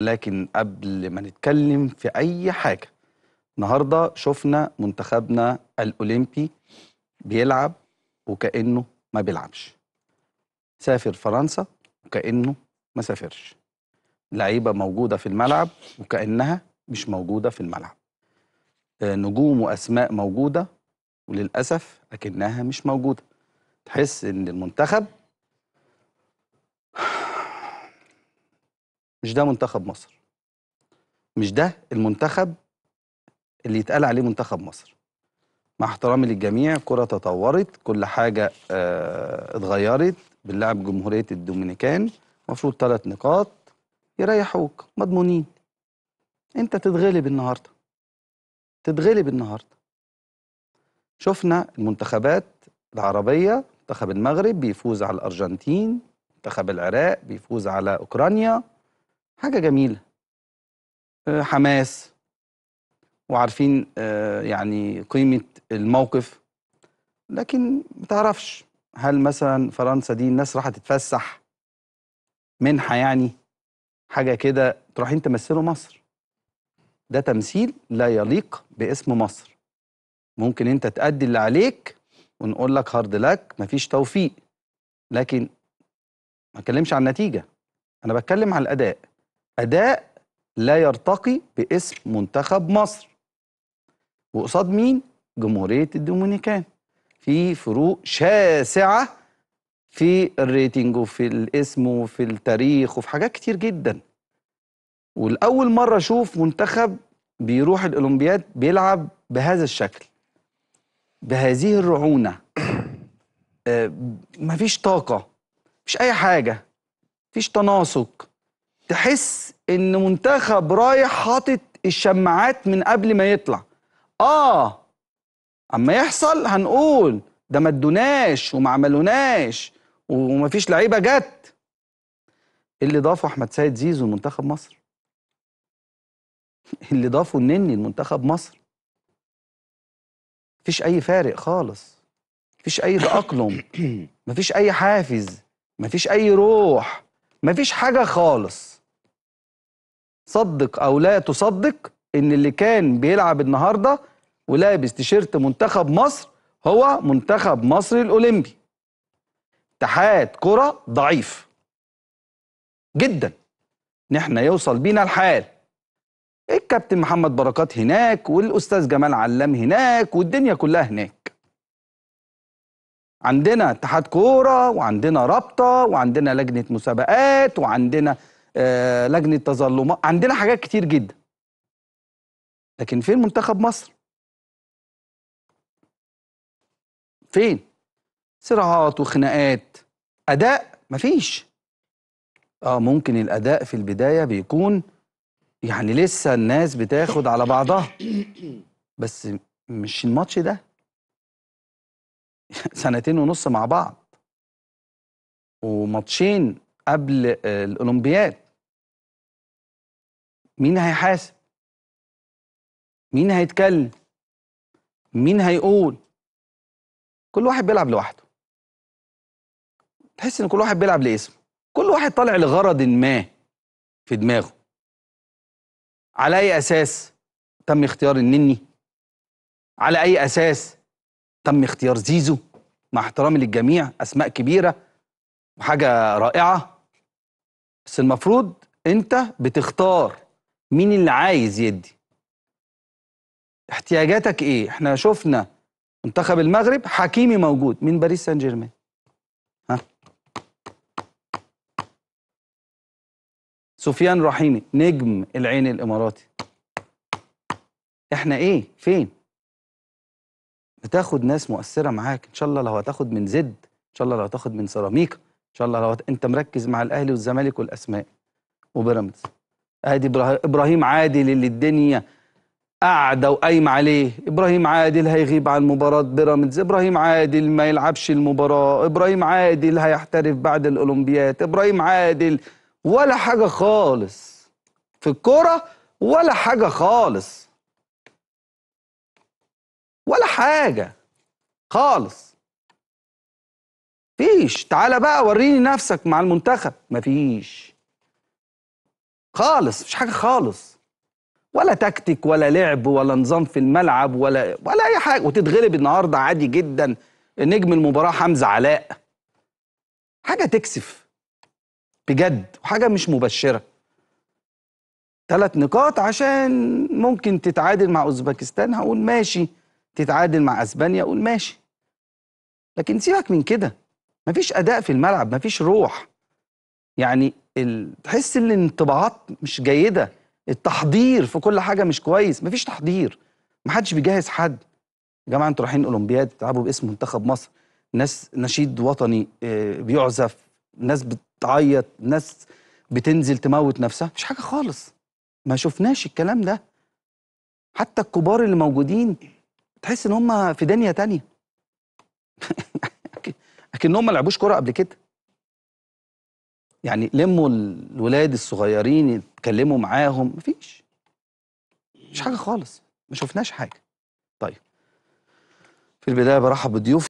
لكن قبل ما نتكلم في أي حاجة النهاردة شفنا منتخبنا الأولمبي بيلعب وكأنه ما بيلعبش سافر فرنسا وكأنه ما سافرش لعيبة موجودة في الملعب وكأنها مش موجودة في الملعب آه، نجوم وأسماء موجودة وللأسف أكنها مش موجودة تحس إن المنتخب مش ده منتخب مصر مش ده المنتخب اللي يتقال عليه منتخب مصر مع احترامي للجميع كرة تطورت كل حاجة اه اتغيرت باللعب جمهورية الدومينيكان مفروض ثلاث نقاط يريحوك مضمونين انت تتغلب النهاردة تتغلب النهاردة شفنا المنتخبات العربية منتخب المغرب بيفوز على الأرجنتين منتخب العراق بيفوز على أوكرانيا حاجة جميلة آه، حماس وعارفين آه، يعني قيمة الموقف لكن ما تعرفش هل مثلا فرنسا دي الناس راح تتفسح منحة يعني حاجة كده تروحين تمثلوا مصر ده تمثيل لا يليق باسم مصر ممكن انت تأدي اللي عليك ونقول لك هارد لك مفيش توفيق لكن ما اتكلمش عن النتيجة أنا بتكلم عن الأداء أداء لا يرتقي باسم منتخب مصر وقصاد مين؟ جمهورية الدومينيكان في فروق شاسعة في الريتنج وفي الاسم وفي التاريخ وفي حاجات كتير جدا والأول مرة أشوف منتخب بيروح الأولمبياد بيلعب بهذا الشكل بهذه الرعونة آه، مفيش طاقة مفيش أي حاجة مفيش تناسق تحس ان منتخب رايح حاطط الشماعات من قبل ما يطلع اه اما يحصل هنقول ده ما ادوناش وما عملوناش ومفيش لعيبه جت اللي ضافه احمد سيد زيزو لمنتخب مصر اللي ضافه النني لمنتخب مصر مفيش اي فارق خالص مفيش اي تاقلم مفيش اي حافز مفيش اي روح مفيش حاجه خالص صدق او لا تصدق ان اللي كان بيلعب النهارده ولابس تيشيرت منتخب مصر هو منتخب مصر الاولمبي اتحاد كره ضعيف جدا ان احنا يوصل بينا الحال الكابتن محمد بركات هناك والاستاذ جمال علام هناك والدنيا كلها هناك عندنا اتحاد كوره وعندنا رابطه وعندنا لجنه مسابقات وعندنا آه، لجنه تظلمات عندنا حاجات كتير جدا لكن فين منتخب مصر فين صراعات وخناقات اداء مفيش اه ممكن الاداء في البدايه بيكون يعني لسه الناس بتاخد على بعضها بس مش الماتش ده سنتين ونص مع بعض وماتشين قبل الاولمبياد مين هيحاسب مين هيتكلم مين هيقول كل واحد بيلعب لوحده تحس ان كل واحد بيلعب لاسمه كل واحد طالع لغرض ما في دماغه على اي اساس تم اختيار النني على اي اساس تم اختيار زيزو مع احترامي للجميع اسماء كبيره وحاجه رائعه بس المفروض انت بتختار مين اللي عايز يدي احتياجاتك ايه احنا شفنا منتخب المغرب حكيمي موجود من باريس سان جيرمان ها سفيان رحيمي نجم العين الاماراتي احنا ايه فين بتاخد ناس مؤثره معاك ان شاء الله لو هتاخد من زد ان شاء الله لو هتاخد من سيراميكا ان شاء الله لو هت... انت مركز مع الاهلي والزمالك والاسماء وبيراميدز ادي ابراهيم عادل اللي الدنيا قاعده وقايمه عليه ابراهيم عادل هيغيب عن مباراه بيراميدز ابراهيم عادل ما يلعبش المباراه ابراهيم عادل هيحترف بعد الاولمبياد ابراهيم عادل ولا حاجه خالص في الكوره ولا حاجه خالص ولا حاجه خالص فيش تعالى بقى وريني نفسك مع المنتخب مفيش خالص مفيش حاجه خالص ولا تكتيك ولا لعب ولا نظام في الملعب ولا ولا اي حاجه وتتغلب النهارده عادي جدا نجم المباراه حمزه علاء حاجه تكسف بجد وحاجه مش مبشره ثلاث نقاط عشان ممكن تتعادل مع اوزبكستان هقول ماشي تتعادل مع اسبانيا اقول ماشي لكن سيبك من كده مفيش اداء في الملعب مفيش روح يعني تحس ان الانطباعات مش جيده التحضير في كل حاجه مش كويس مفيش تحضير محدش بيجهز حد يا جماعه انتوا رايحين اولمبياد بتلعبوا باسم منتخب مصر ناس نشيد وطني آه، بيعزف ناس بتعيط ناس بتنزل تموت نفسها مش حاجه خالص ما شفناش الكلام ده حتى الكبار اللي موجودين تحس ان هم في دنيا تانية اكنهم ما لعبوش كوره قبل كده يعني لموا الولاد الصغيرين يتكلموا معاهم مفيش مفيش حاجه خالص ما شفناش حاجه طيب في البدايه برحب بضيوف